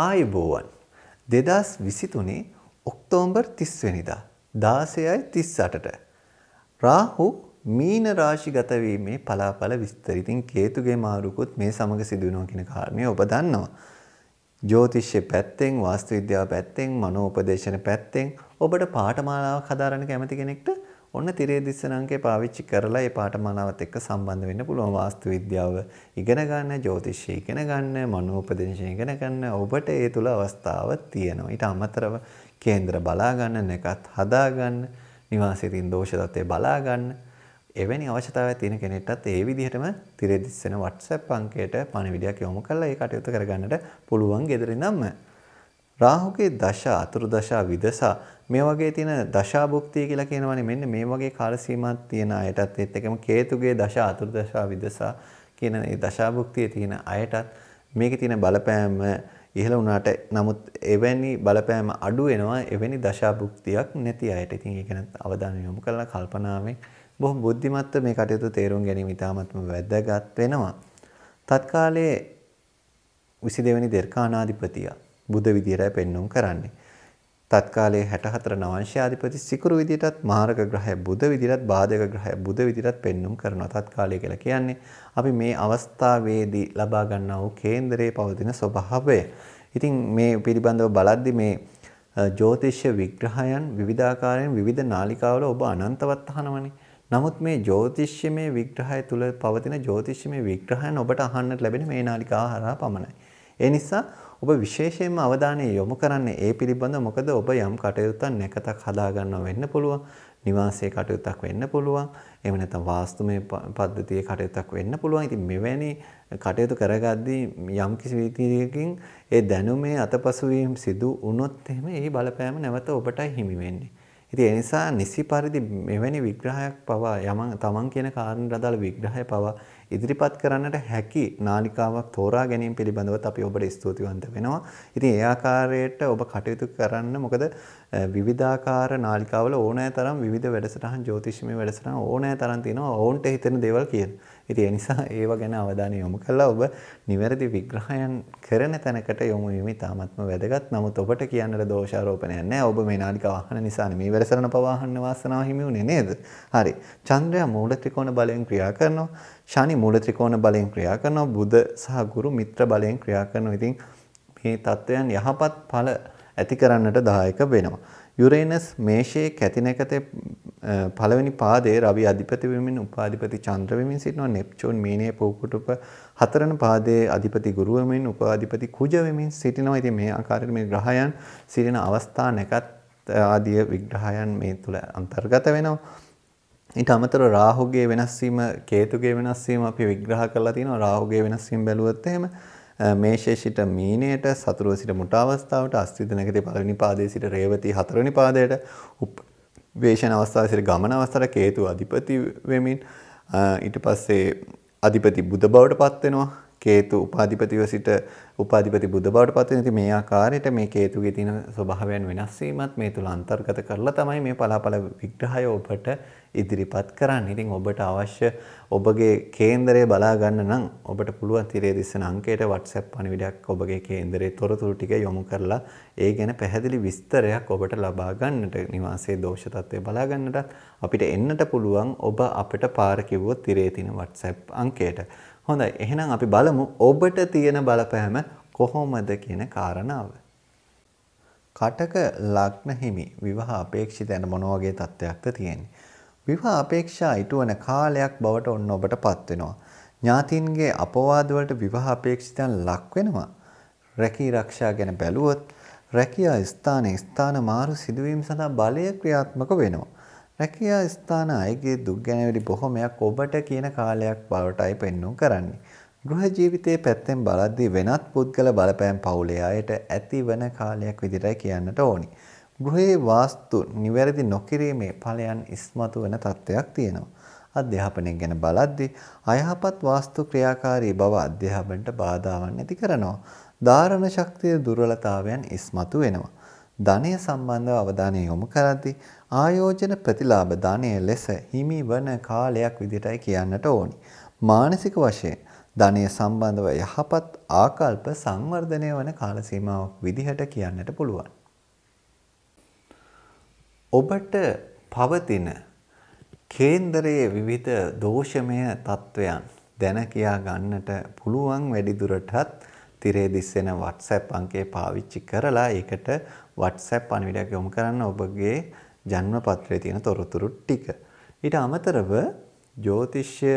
ආයුබෝවන් 2023 ඔක්තෝබර් 30 වෙනිදා 16:38ට රාහු මීන රාශිගත වීමේ පලාපල විස්තර ඉතින් කේතුගේ මාරුකුත් මේ සමග සිදු වෙනවා කියන කාරණේ ඔබ දන්නවා. ජ්‍යොතිෂ්‍ය පැත්තෙන් වාස්තු විද්‍යාව පැත්තෙන් මනෝපදේශන පැත්තෙන් ඔබට පාඨමාලාවක් හදාරන්න කැමති කෙනෙක්ට ඔන්න තිරේ දිස්සනංකේ පාවිච්චි කරලා ඒ පාඨමාලාවත් එක්ක සම්බන්ධ වෙන්න පුළුවන් වාස්තු විද්‍යාව ඉගෙන ගන්න, ජ්‍යොතිෂය ඉගෙන ගන්න, මනෝපදේශය ඉගෙන ගන්න ඔබට ඒ තුල අවස්ථාව තියෙනවා. ඊට අමතරව කේන්දර බලා ගන්න, නැකත් හදා ගන්න, නිවාසයේ තියෙන දෝෂ තත්ත්වය බලා ගන්න එවැනි අවශ්‍යතාවයක් තියෙන කෙනෙක්ටත් ඒ විදිහටම තිරෙදිස්සන WhatsApp අංකයට පණිවිඩයක් යොමු කරලා ඒ කටයුතු කරගන්නට පුළුවන් gederින්නම්. රාහුගේ දශා අතුරු දශා විදසා මේ වගේ තියෙන දශාභුක්තිය කියලා කියනවනේ මෙන්න මේ වගේ කාල සීමාවක් තියෙන අයටත් ඒත් එකම කේතුගේ දශා අතුරු දශා විදසා කියන ඒ දශාභුක්තිය තියෙන අයටත් මේකේ තියෙන බලපෑම ඉහළ වුණාට නමුත් එවැනි බලපෑම අඩු වෙනවා එවැනි දශාභුක්තියක් නැති අයට. ඉතින් ඒක ගැන අවධානය යොමු කරලා කල්පනාවෙන් බොහොම බුද්ධිමත්ව මේ කටයුතු තේරුම් ගැනීම ඉතාමත්ම වැදගත් වෙනවා. තත්කාලයේ 22 වෙනි දෙර්කානාධිපතියා බුද විදියටයි පෙන්눔 කරන්නේ. තත්කාලයේ 64 නවංශාධිපති සිකුරු විදියටත් මාරක ග්‍රහය බුද විදියටත් බාධක ග්‍රහය බුද විදියටත් පෙන්눔 කරනවා තත්කාලය කියලා කියන්නේ අපි මේ අවස්ථාවේදී ලබා ගන්නා වූ කේන්දරයේ පවතින ස්වභාවය. ඉතින් මේ පිළිබඳව බලද්දි මේ ජ්‍යොතිෂ්‍ය විග්‍රහයන් විවිධාකාරයෙන් විවිධ නාලිකාවල ඔබ අනන්තවත් අහනවනේ. නමුත් මේ ජ්‍යොතිෂ්‍යමය විග්‍රහය තුල පවතින ජ්‍යොතිෂ්‍යමය විග්‍රහයන් ඔබට අහන්නට ලැබෙන මේ නාලිකාව හරහා පමණයි. ඒ නිසා ඔබ විශේෂයෙන්ම අවධානය යොමු කරන්නේ ඒ පිළිබඳ මොකද ඔබ යම් කටයුත්තක් නැකතක් හදාගන්නවා වෙන්න පුළුවන් නිවාසයේ කටයුත්තක් වෙන්න පුළුවන් එහෙම නැත්නම් වාස්තුමය පද්ධතියේ කටයුත්තක් වෙන්න පුළුවන් ඉතින් මෙවැනි කටයුතු කරගද්දී යම් කිසි විදියකින් ඒ දැනුමේ අතපසු වීම සිදු වුණොත් එහෙම ඒ බලපෑම නැවත ඔබටයි හිමි වෙන්නේ ඉතින් ඒ නිසා නිසි පරිදි මෙවැනි විග්‍රහයක් පවා යමන් තමන් කියන කාරණට අදාළ විග්‍රහය පවා ඉදිරිපත් කරන්නට හැකි නාලිකාවක් තෝරා ගැනීම පිළිබඳවත් අපි ඔබට ස්තුතිවන්ත වෙනවා. ඉතින් ඒ ආකාරයට ඔබ කටයුතු කරන්න මොකද විවිධාකාර නාලිකාවල ඕනෑ තරම් විවිධ වැඩසටහන් ජ්‍යොතිෂ්‍යමය වැඩසටහන් ඕනෑ තරම් තියෙනවා. ඔවුන්ට හිතෙන දේවල් කියන. ඉතින් ඒ නිසා ඒව ගැන අවධානය යොමු කළා ඔබ නිවැරදි විග්‍රහයන් කරන තැනකට යොමු වීම ඉතාමත්ම වැදගත්. නමුත් ඔබට කියන්නට දෝෂාරෝපණයක් නැහැ. ඔබ මේ නාලිකාව අහන නිසානේ මේ වැඩසටහන පවාහන්න වාසනාව හිමි වුණේ නේද? හරි. චන්ද්‍රයා මූල ත්‍රිකෝණ බලයෙන් ක්‍රියා කරනවා. ශනි මූල ත්‍රිකෝණ බලයෙන් ක්‍රියා කරනවා. බුධ සහ ගුරු මිත්‍ර බලයෙන් ක්‍රියා කරනවා. ඉතින් මේ தත්වයන් යහපත් ඵල ඇති කරන්නට දායක වෙනවා. යුරේනස් මේෂයේ කැතිනකතේ පළවෙනි පාදයේ රවි අධිපති වෙමින් උපාධිපති චන්ද්‍ර වෙමින් සිටිනවා නෙප්චූන් මීනයේ පොකුටුප හතරන පාදයේ අධිපති ගුරු වෙමින් උපාධිපති කුජ වෙමින් සිටිනවා. ඉතින් මේ ආකාරයට මේ ග්‍රහයන් සිටින අවස්ථා නැකත් ආදී විග්‍රහයන් මේ තුල අන්තර්ගත වෙනවා. ඊට අමතරව රාහුගේ වෙනස් වීම, කේතුගේ වෙනස් වීම අපි විග්‍රහ කරලා තිනවා. රාහුගේ වෙනස් වීම බැලුවොත් එහෙම මේෂයේ සිට මීනයට, සතුරුව සිට මුට අවස්ථාවට, අස්විද නැගිටි පළවෙනි පාදයේ සිට රේවති හතරවෙනි පාදයට වේෂණ අවස්ථාවසිර ගමන අවස්ථරට හේතු අධිපති වෙමින් ඊට පස්සේ අධිපති බුද බවට පත්වෙනවා කේතු උපාධිපතිව සිට උපාධිපති බුද්ධ බවට පත් වෙන ඉතින් මේ ආකාරයට මේ කේතුගේ තියෙන ස්වභාවයන් වෙනස් වීමත් මේ තුල අන්තර්ගත කරලා තමයි මේ පලාපල විග්‍රහය ඔබට ඉදිරිපත් කරන්නේ. ඉතින් ඔබට අවශ්‍ය ඔබගේ කේන්දරය බලා ගන්න නම් ඔබට පුළුවන් තිරේ දිස්සන අංකයට WhatsApp පණිවිඩයක් ඔබගේ කේන්දරයේ තොරතුරු ටික යොමු කරලා ඒ ගැන පැහැදිලි විස්තරයක් ඔබට ලබා ගන්නට නිවාසයේ දෝෂ තත්ත්වය බලා ගන්නටත් අපිට එන්නට පුළුවන් ඔබ අපිට පාර කිව්වොත් තිරේ තියෙන WhatsApp අංකයට. හොඳයි එහෙනම් අපි බලමු ඔබට තියෙන බලපෑම කොහොමද කියන කාරණාව. කටක ලග්න හිමි විවාහ අපේක්ෂිතයන මොන වගේ තත්ත්වයක්ද තියෙන්නේ? විවාහ අපේක්ෂා ඉටුවන කාලයක් බවට ඔන්න ඔබට පත් වෙනවා. ඥාතීන්ගේ අපවාද වලට විවාහ අපේක්ෂිතයන් ලක් වෙනවා. රැකී ආරක්ෂා ගැන බැලුවොත් රැකියා ස්ථානයේ ස්ථාන මාරු සිදුවීම් සඳහා බලය ක්‍රියාත්මක වෙනවා. රැකියා ස්ථාන අයගේ දුක් ගැන වැඩි බොහොමයක් ඔබට කියන කාලයක් බවටයි පෙන්වුම් කරන්නේ. ගෘහ ජීවිතයේ පැත්තෙන් බලද්දී වෙනත් පුද්ගල බලපෑම් පවුලේ අයට ඇතිවන කාලයක් විදිහටයි කියන්නට ඕනි. ගෘහයේ වාස්තු නිවැරදි නොකිරීමේ ඵලයන් ඉස්මතු වෙන තත්ත්වයක් තියෙනවා. අධ්‍යාපනය ගැන බලද්දී අයහපත් වාස්තු ක්‍රියාකාරී බව අධ්‍යාපනයට බාධාවන් ඇති කරනවා. ධාරණ ශක්තිය දුර්වලතාවයන් ඉස්මතු වෙනවා. ධනය සම්බන්ධව අවධානය යොමු කරද්දී ආයෝජන ප්‍රතිලාභ ධනය ලෙස හිමි වන කාලයක් විදිහටයි කියන්නට ඕනි. මානසික වශයෙන් ධනය සම්බන්ධව යහපත් ආකල්ප සංවර්ධනය වන කාල සීමාවක් විදිහට කියන්නට පුළුවන්. ඔබට පවතින කේන්දරයේ විවිධ දෝෂමය තත්ත්වයන් දැන කියා ගන්නට පුළුවන් වැඩිදුරටත් තිරේ දිස්සෙන WhatsApp අංකය පාවිච්චි කරලා ඒකට WhatsApp පණිවිඩයක් යොමු කරන්න ඔබගේ ජන්ම පත්‍රයේ තියෙන තොරතුරු ටික. ඊට අමතරව ජ්‍යොතිෂ්‍ය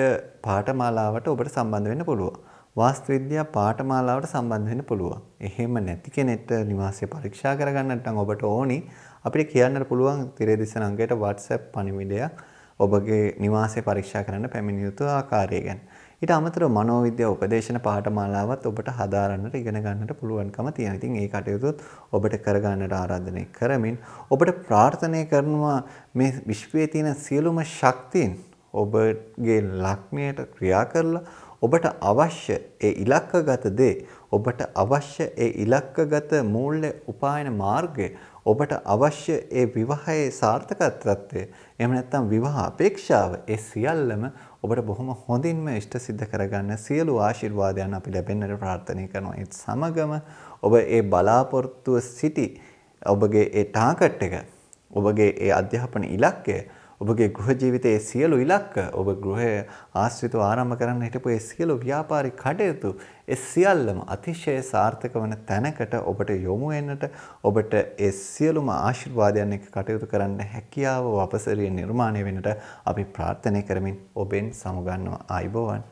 පාඨමාලාවට ඔබට සම්බන්ධ වෙන්න පුළුවන්. වාස්තු විද්‍යා පාඨමාලාවට සම්බන්ධ වෙන්න පුළුවන්. එහෙම නැති කෙනෙක්ට නිවාසය පරීක්ෂා කරගන්න නැත්නම් ඔබට ඕනි අපිට කියන්නට පුළුවන් තිරේ දිස්සෙන අංකයට WhatsApp පණිවිඩයක් ඔබගේ නිවාසය පරීක්ෂා කරන්න පැමිණිය යුතු ආකාරය ගැන. ඊට අමතරව මනෝවිද්‍යා උපදේශන පාඨමාලාවත් ඔබට හදාරන්නට ඉගෙන ගන්නට පුළුවන්කම තියෙනවා. ඉතින් ඒ කටයුතුත් ඔබට කරගන්නට ආරාධනය කරමින් ඔබට ප්‍රාර්ථනා කරනවා මේ විශ්වයේ තියෙන සියලුම ශක්තියින් ඔබගේ ලක්ෂණයට ක්‍රියා කරලා ඔබට අවශ්‍ය ඒ ඉලක්කගත දේ ඔබට අවශ්‍ය ඒ ඉලක්කගත මූල්‍ය උපායන මාර්ගය ඔබට අවශ්‍ය ඒ විවාහයේ සාර්ථකත්වය එහෙම නැත්නම් විවාහ අපේක්ෂාව ඒ සියල්ලම ඔබට බොහොම හොඳින්ම ඉෂ්ට සිද්ධ කරගන්න සියලු ආශිර්වාදයන් අපි ලැබෙන්නට ප්‍රාර්ථනා කරනවා ඒත් සමගම ඔබ ඒ බලාපොරොත්තුව සිටි ඔබගේ ඒ ටාගට් එක ඔබගේ ඒ අධ්‍යාපන ඉලක්කය ඔබගේ ගෘහ ජීවිතයේ සියලු ඉලක්ක ඔබ ගෘහය ආශ්‍රිතව ආරම්භ කරන්න හිටපු ඒ සියලු ව්‍යාපාරික කටයුතු ඒ සියල්ලම අතිශය සාර්ථක වන තැනකට ඔබට යොමු වෙන්නට ඔබට ඒ සියලුම ආශිර්වාදයන් එක්ක කටයුතු කරන්න හැකියාව වපසරිය නිර්මාණය වෙන්නට අපි ප්‍රාර්ථනා කරමින් ඔබෙන් සමුගන්නවා ආයිබෝවන්